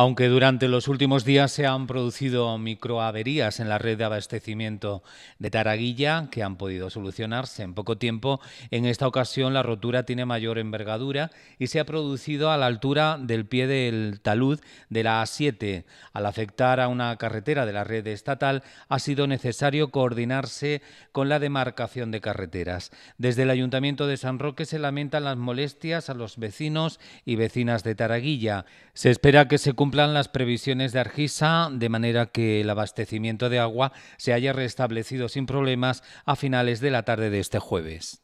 aunque durante los últimos días se han producido microaverías en la red de abastecimiento de Taraguilla que han podido solucionarse en poco tiempo, en esta ocasión la rotura tiene mayor envergadura y se ha producido a la altura del pie del talud de la A7. Al afectar a una carretera de la red estatal, ha sido necesario coordinarse con la demarcación de carreteras. Desde el Ayuntamiento de San Roque se lamentan las molestias a los vecinos y vecinas de Taraguilla. Se espera que se cumpla cumplan las previsiones de Argisa, de manera que el abastecimiento de agua se haya restablecido sin problemas a finales de la tarde de este jueves.